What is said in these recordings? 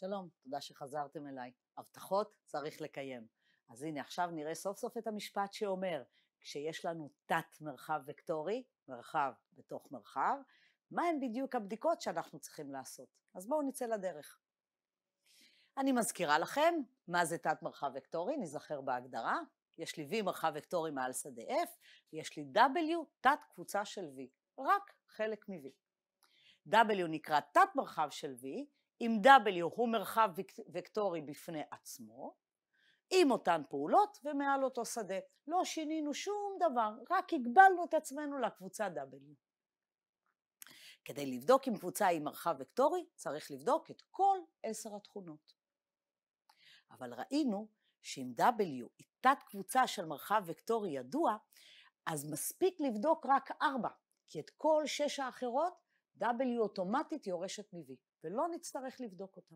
שלום, תודה שחזרתם אליי. הבטחות צריך לקיים. אז הנה, עכשיו נראה סוף סוף את המשפט שאומר, כשיש לנו תת מרחב וקטורי, מרחב בתוך מרחב, מהן בדיוק הבדיקות שאנחנו צריכים לעשות. אז בואו נצא לדרך. אני מזכירה לכם מה זה תת מרחב וקטורי, נזכר בהגדרה. יש לי V מרחב וקטורי מעל שדה F, יש לי W תת קבוצה של V, רק חלק מ-V. W נקרא תת מרחב של V, אם W הוא מרחב וקטורי בפני עצמו, עם אותן פעולות ומעל אותו שדה. לא שינינו שום דבר, רק הגבלנו את עצמנו לקבוצה W. כדי לבדוק אם קבוצה היא מרחב וקטורי, צריך לבדוק את כל עשר התכונות. אבל ראינו שאם W היא תת-קבוצה של מרחב וקטורי ידוע, אז מספיק לבדוק רק ארבע, כי את כל שש האחרות W אוטומטית יורשת מ-V. ולא נצטרך לבדוק אותם.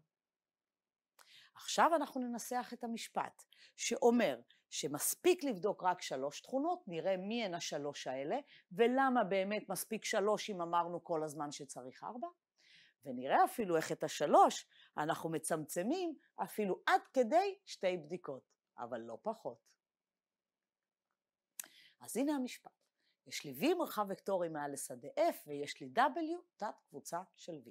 עכשיו אנחנו ננסח את המשפט שאומר שמספיק לבדוק רק שלוש תכונות, נראה מי הן השלוש האלה, ולמה באמת מספיק שלוש אם אמרנו כל הזמן שצריך ארבע, ונראה אפילו איך את השלוש אנחנו מצמצמים אפילו עד כדי שתי בדיקות, אבל לא פחות. אז הנה המשפט, יש לי V מרחב וקטורי מעל לשדה F ויש לי W תת קבוצה של V.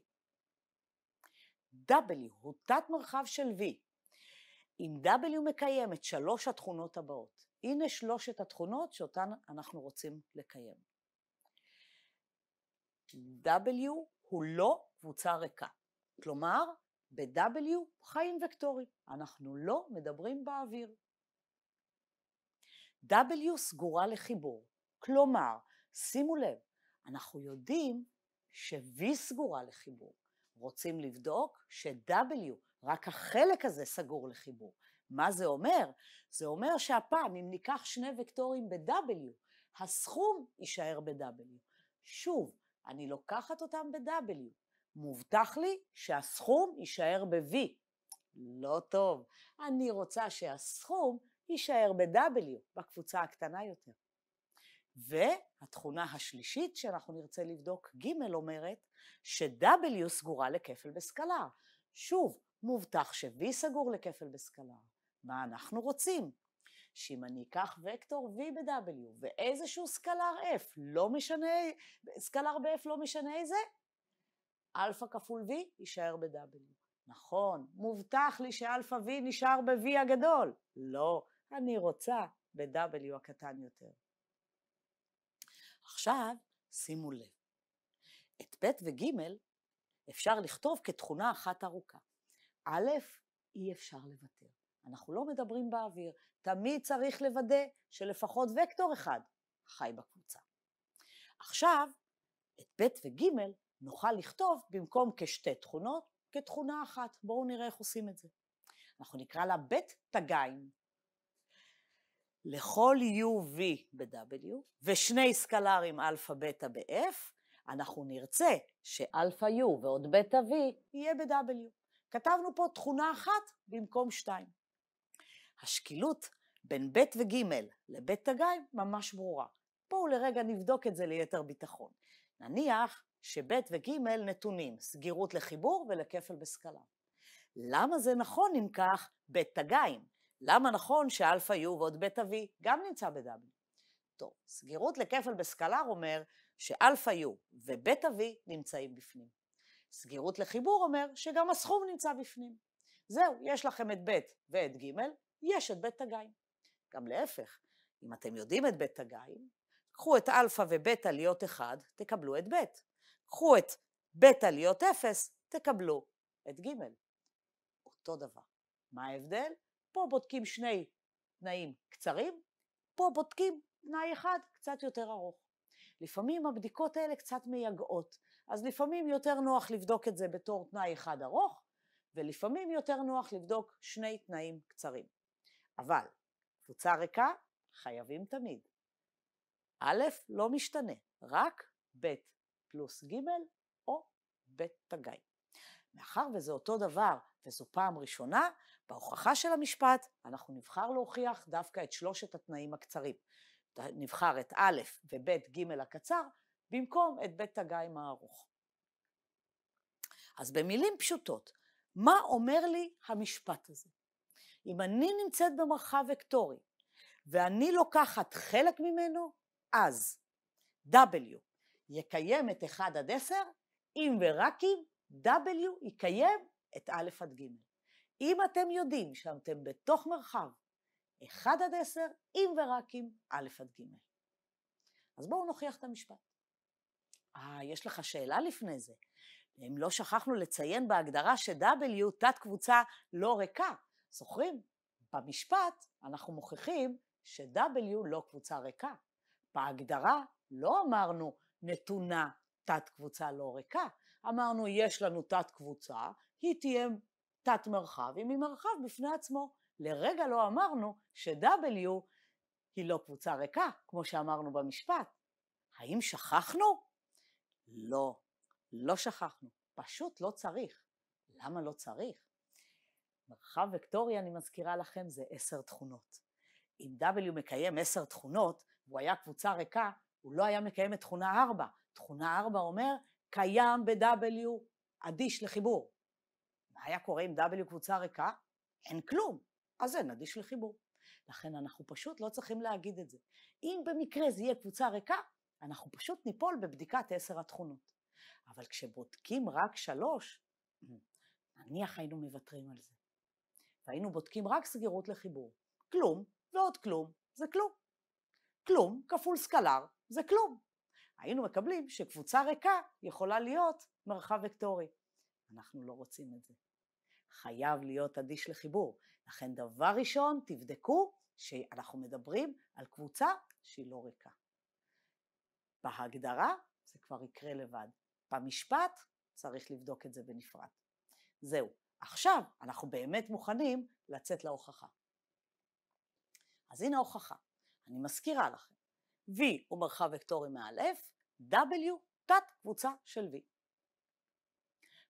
W הוא תת מרחב של V. אם W מקיים את שלוש התכונות הבאות, הנה שלושת התכונות שאותן אנחנו רוצים לקיים. W הוא לא קבוצה ריקה, כלומר ב-W חיים וקטורי, אנחנו לא מדברים באוויר. W סגורה לחיבור, כלומר, שימו לב, אנחנו יודעים ש-V סגורה לחיבור. רוצים לבדוק ש-W, רק החלק הזה סגור לחיבור. מה זה אומר? זה אומר שהפעם אם ניקח שני וקטורים ב-W, הסכום יישאר ב-W. שוב, אני לוקחת אותם ב-W, מובטח לי שהסכום יישאר ב-V. לא טוב, אני רוצה שהסכום יישאר ב-W, בקבוצה הקטנה יותר. והתכונה השלישית שאנחנו נרצה לבדוק, ג' אומרת ש-W סגורה לכפל בסקלר. שוב, מובטח ש-V סגור לכפל בסקלר. מה אנחנו רוצים? שאם אני אקח וקטור V ב-W ואיזשהו סקלר F, לא משנה, סקלר ב-F לא משנה איזה, אלפא כפול V יישאר ב-W. נכון, מובטח לי שאלפא V נשאר ב-V הגדול. לא, אני רוצה ב-W הקטן יותר. עכשיו, שימו לב, את ב' וג' אפשר לכתוב כתכונה אחת ארוכה. א', אי אפשר לוותר. אנחנו לא מדברים באוויר, תמיד צריך לוודא שלפחות וקטור אחד חי בקבוצה. עכשיו, את ב' וג' נוכל לכתוב במקום כשתי תכונות, כתכונה אחת. בואו נראה איך עושים את זה. אנחנו נקרא לה ב' תגיים. לכל UV ב-W ושני סקלרים אלפא בטא ב-F, אנחנו נרצה שאלפא U ועוד בטא V יהיה ב-W. כתבנו פה תכונה אחת במקום שתיים. השקילות בין ב' וג' לבית תגיא ממש ברורה. בואו לרגע נבדוק את זה ליתר ביטחון. נניח שב' וג' נתונים, סגירות לחיבור ולכפל בסקלה למה זה נכון אם כך בית תגיים? למה נכון שאלפא יו ועוד בטא וי גם נמצא ב-W? טוב, סגירות לכפל בסקלר אומר שאלפא יו ובטא וי נמצאים בפנים. סגירות לחיבור אומר שגם הסכום נמצא בפנים. זהו, יש לכם את ב' ואת ג', יש את ב' תגיים. גם להפך, אם אתם יודעים את ב' תגיים, קחו את אלפא ובטא עליות 1, תקבלו את ב'. קחו את בטא עליות 0, תקבלו את ג'. אותו דבר. מה ההבדל? פה בודקים שני תנאים קצרים, פה בודקים תנאי אחד קצת יותר ארוך. לפעמים הבדיקות האלה קצת מייגעות, אז לפעמים יותר נוח לבדוק את זה בתור תנאי אחד ארוך, ולפעמים יותר נוח לבדוק שני תנאים קצרים. אבל קבוצה ריקה חייבים תמיד. א' לא משתנה, רק ב' פלוס ג' או ב' תגי. מאחר וזה אותו דבר וזו פעם ראשונה, בהוכחה של המשפט אנחנו נבחר להוכיח דווקא את שלושת התנאים הקצרים. נבחר את א' וב' ג' הקצר, במקום את בית הגיים הארוך. אז במילים פשוטות, מה אומר לי המשפט הזה? אם אני נמצאת במרחב וקטורי ואני לוקחת חלק ממנו, אז W יקיים את 1 עד 10, אם ורק אם W יקיים את א' עד ג'. אם אתם יודעים שאתם בתוך מרחב 1 עד 10, אם ורק אם א' עד ג'. אז בואו נוכיח את המשפט. אה, יש לך שאלה לפני זה. אם לא שכחנו לציין בהגדרה ש-W תת קבוצה לא ריקה. זוכרים? במשפט אנחנו מוכיחים ש-W לא קבוצה ריקה. בהגדרה לא אמרנו נתונה תת קבוצה לא ריקה, אמרנו יש לנו תת קבוצה, היא תהיה תת מרחב, היא ממרחב בפני עצמו. לרגע לא אמרנו ש-W היא לא קבוצה ריקה, כמו שאמרנו במשפט. האם שכחנו? לא, לא שכחנו, פשוט לא צריך. למה לא צריך? מרחב וקטורי, אני מזכירה לכם, זה עשר תכונות. אם W מקיים עשר תכונות, והוא היה קבוצה ריקה, הוא לא היה מקיים את תכונה 4. תכונה 4 אומר, קיים ב-W אדיש לחיבור. מה היה קורה אם W קבוצה ריקה? אין כלום, אז אין אדיש לחיבור. לכן אנחנו פשוט לא צריכים להגיד את זה. אם במקרה זה יהיה קבוצה ריקה, אנחנו פשוט ניפול בבדיקת עשר התכונות. אבל כשבודקים רק שלוש, נניח היינו מוותרים על זה. והיינו בודקים רק סגירות לחיבור. כלום ועוד כלום זה כלום. כלום כפול סקלר זה כלום. היינו מקבלים שקבוצה ריקה יכולה להיות מרחב וקטורי. אנחנו לא רוצים את זה. חייב להיות אדיש לחיבור. לכן דבר ראשון, תבדקו שאנחנו מדברים על קבוצה שהיא לא ריקה. בהגדרה זה כבר יקרה לבד. במשפט צריך לבדוק את זה בנפרד. זהו, עכשיו אנחנו באמת מוכנים לצאת להוכחה. אז הנה ההוכחה. אני מזכירה לכם V הוא מרחב וקטורי מעל F, W תת קבוצה של V.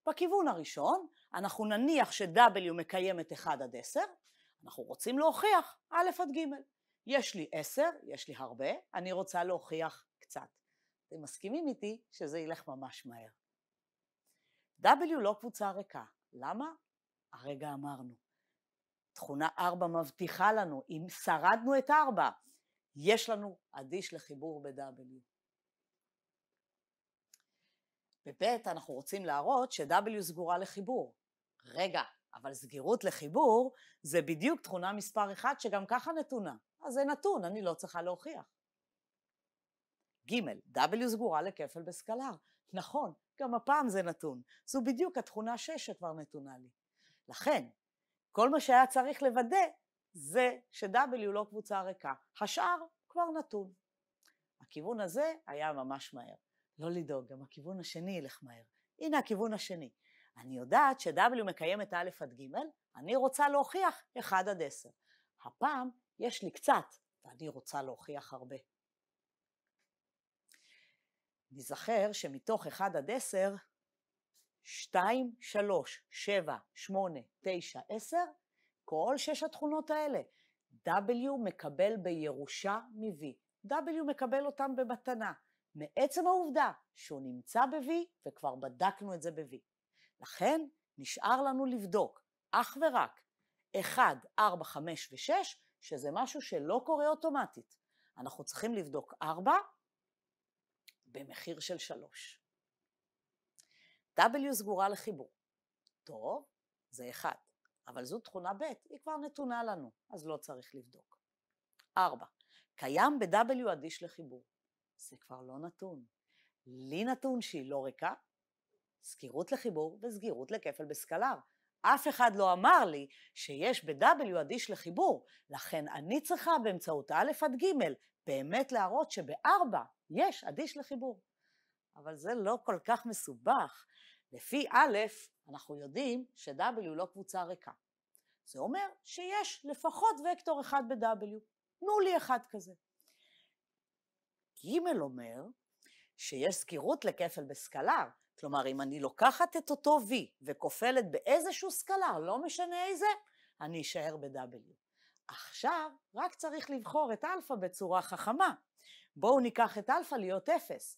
בכיוון הראשון, אנחנו נניח ש-W מקיימת 1 עד 10, אנחנו רוצים להוכיח א' עד ג'. יש לי 10, יש לי הרבה, אני רוצה להוכיח קצת. אתם מסכימים איתי שזה ילך ממש מהר. W לא קבוצה ריקה. למה? הרגע אמרנו. תכונה 4 מבטיחה לנו, אם שרדנו את 4, יש לנו אדיש לחיבור ב-W. בב' אנחנו רוצים להראות ש-W סגורה לחיבור. רגע, אבל סגירות לחיבור זה בדיוק תכונה מספר 1 שגם ככה נתונה. אז זה נתון, אני לא צריכה להוכיח. ג', W סגורה לכפל בסקלר. נכון, גם הפעם זה נתון. זו בדיוק התכונה 6 שכבר נתונה לי. לכן, כל מה שהיה צריך לוודא זה ש-W לא קבוצה ריקה, השאר כבר נתון. הכיוון הזה היה ממש מהר. לא לדאוג, גם הכיוון השני ילך מהר. הנה הכיוון השני. אני יודעת ש-W מקיים את א' עד ג', אני רוצה להוכיח 1 עד 10. הפעם יש לי קצת, ואני רוצה להוכיח הרבה. ניזכר שמתוך 1 עד 10, 2, 3, 7, 8, 9, 10, כל שש התכונות האלה. W מקבל בירושה מ-V, W מקבל אותם במתנה, מעצם העובדה שהוא נמצא ב-V, וכבר בדקנו את זה ב-V. לכן, נשאר לנו לבדוק אך ורק 1, 4, 5 ו-6, שזה משהו שלא קורה אוטומטית. אנחנו צריכים לבדוק 4 במחיר של 3. W סגורה לחיבור. טוב, זה 1. אבל זו תכונה ב', היא כבר נתונה לנו, אז לא צריך לבדוק. 4. קיים ב-W אדיש לחיבור. זה כבר לא נתון. לי נתון שהיא לא ריקה, סגירות לחיבור וסגירות לכפל בסקלר. אף אחד לא אמר לי שיש ב-W אדיש לחיבור, לכן אני צריכה באמצעות א' עד ג' באמת להראות שב-4 יש אדיש לחיבור. אבל זה לא כל כך מסובך. לפי א', אנחנו יודעים ש-W לא קבוצה ריקה. זה אומר שיש לפחות וקטור אחד ב-W. תנו לי אחד כזה. ג' אומר שיש סגירות לכפל בסקלר, כלומר אם אני לוקחת את אותו V וכופלת באיזשהו סקלר, לא משנה איזה, אני אשאר ב-W. עכשיו רק צריך לבחור את אלפא בצורה חכמה. בואו ניקח את אלפא להיות אפס.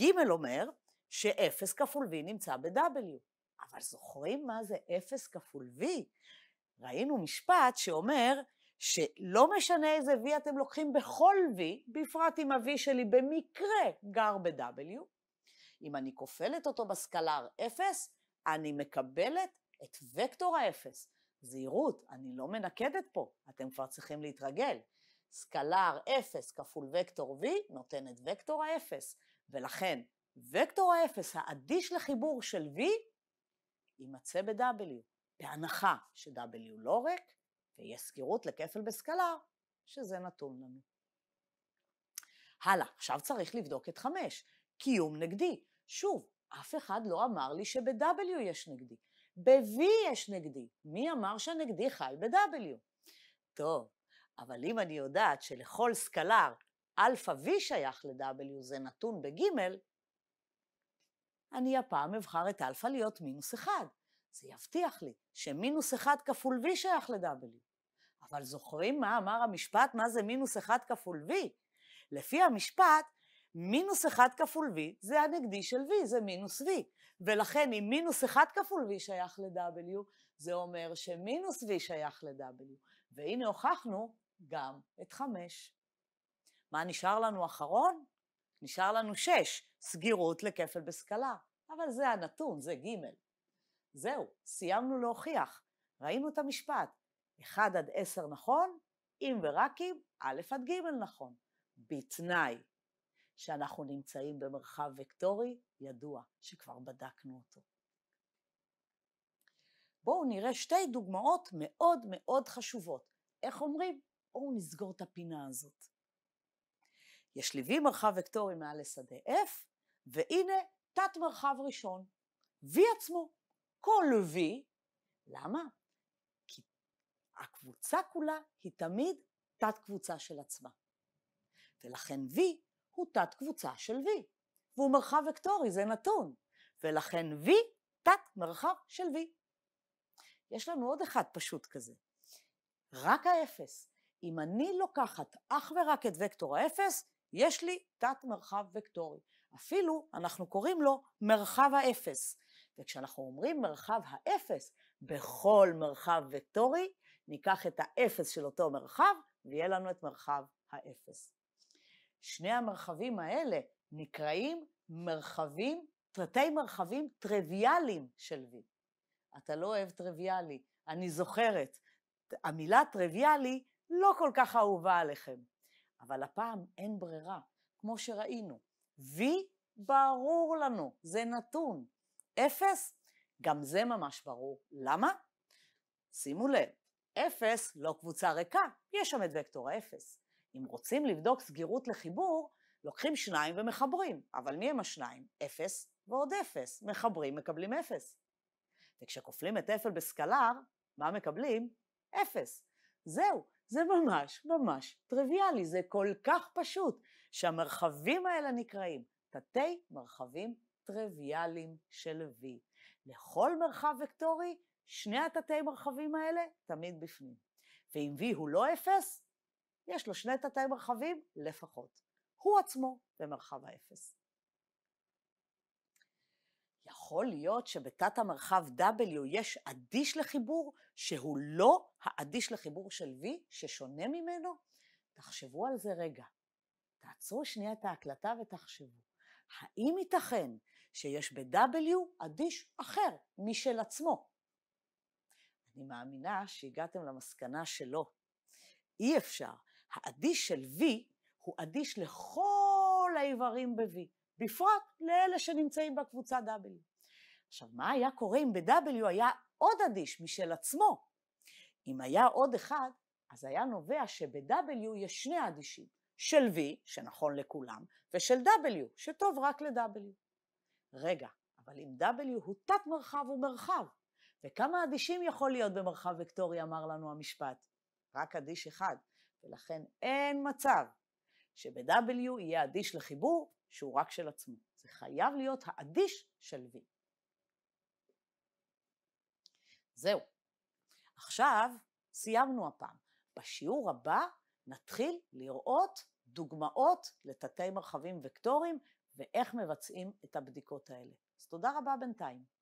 ג' אומר ש-0 כפול v נמצא ב-w. אבל זוכרים מה זה 0 כפול v? ראינו משפט שאומר שלא משנה איזה v אתם לוקחים בכל v, בפרט אם ה-v שלי במקרה גר ב-w, אם אני כופלת אותו בסקלר 0, אני מקבלת את וקטור ה-0. זהירות, אני לא מנקדת פה, אתם כבר צריכים להתרגל. סקלר 0 כפול וקטור v נותן את וקטור ה-0, ולכן וקטור האפס האדיש לחיבור של V יימצא ב-W, בהנחה ש-W לא ריק, ויש סגירות לכפל בסקלר, שזה נתון לנו. הלאה, עכשיו צריך לבדוק את 5, קיום נגדי. שוב, אף אחד לא אמר לי שב-W יש נגדי. ב-V יש נגדי. מי אמר שהנגדי חי ב-W? טוב, אבל אם אני יודעת שלכל סקלר אלפא V שייך ל-W זה נתון בג', אני הפעם אבחר את אלפא להיות מינוס אחד. זה יבטיח לי שמינוס אחד כפול v שייך ל-w. אבל זוכרים מה אמר המשפט, מה זה מינוס אחד כפול v? לפי המשפט, מינוס אחד כפול v זה הנגדי של v, זה מינוס v. ולכן אם מינוס אחד כפול v שייך ל-w, זה אומר שמינוס v שייך ל-w. והנה הוכחנו גם את 5. מה נשאר לנו אחרון? נשאר לנו 6. סגירות לכפל בסקלה, אבל זה הנתון, זה ג'. זהו, סיימנו להוכיח, ראינו את המשפט, 1 עד 10 נכון, אם ורק אם א' עד ג' נכון, בתנאי שאנחנו נמצאים במרחב וקטורי ידוע, שכבר בדקנו אותו. בואו נראה שתי דוגמאות מאוד מאוד חשובות. איך אומרים? בואו נסגור את הפינה הזאת. יש לי V מרחב וקטורי מעל לשדה F, והנה תת מרחב ראשון, V עצמו, כל V, למה? כי הקבוצה כולה היא תמיד תת קבוצה של עצמה. ולכן V הוא תת קבוצה של V, והוא מרחב וקטורי, זה נתון, ולכן V תת מרחב של V. יש לנו עוד אחד פשוט כזה, רק האפס. אם אני לוקחת אך ורק את וקטור האפס, יש לי תת מרחב וקטורי. אפילו אנחנו קוראים לו מרחב האפס. וכשאנחנו אומרים מרחב האפס, בכל מרחב וקטורי ניקח את האפס של אותו מרחב ויהיה לנו את מרחב האפס. שני המרחבים האלה נקראים מרחבים, תתי מרחבים טריוויאליים של V. אתה לא אוהב טריוויאלי, אני זוכרת. המילה טריוויאלי לא כל כך אהובה עליכם, אבל הפעם אין ברירה, כמו שראינו. V ברור לנו, זה נתון. אפס, גם זה ממש ברור. למה? שימו לב, אפס לא קבוצה ריקה, יש שם את וקטור האפס. אם רוצים לבדוק סגירות לחיבור, לוקחים שניים ומחברים. אבל מי הם השניים? אפס ועוד אפס. מחברים, מקבלים אפס. וכשכופלים את אפל בסקלר, מה מקבלים? אפס. זהו, זה ממש ממש טריוויאלי, זה כל כך פשוט. שהמרחבים האלה נקראים תתי מרחבים טריוויאליים של V. לכל מרחב וקטורי, שני התתי מרחבים האלה תמיד בפנים. ואם V הוא לא אפס, יש לו שני תתי מרחבים לפחות. הוא עצמו במרחב האפס. יכול להיות שבתת המרחב W יש אדיש לחיבור שהוא לא האדיש לחיבור של V, ששונה ממנו? תחשבו על זה רגע. תעצרו שנייה את ההקלטה ותחשבו, האם ייתכן שיש ב-W אדיש אחר משל עצמו? אני מאמינה שהגעתם למסקנה שלא. אי אפשר. האדיש של V הוא אדיש לכל האיברים ב-V, בפרט לאלה שנמצאים בקבוצה W. עכשיו, מה היה קורה אם ב-W היה עוד אדיש משל עצמו? אם היה עוד אחד, אז היה נובע שב-W יש שני אדישים, של V, שנכון לכולם, ושל W, שטוב רק ל-W. רגע, אבל אם W הוא תת מרחב הוא מרחב, וכמה אדישים יכול להיות במרחב וקטורי, אמר לנו המשפט? רק אדיש אחד, ולכן אין מצב שב-W יהיה אדיש לחיבור שהוא רק של עצמו. זה חייב להיות האדיש של V. זהו. עכשיו, סיימנו הפעם. בשיעור הבא נתחיל לראות דוגמאות לתתי מרחבים וקטורים ואיך מבצעים את הבדיקות האלה. אז תודה רבה בינתיים.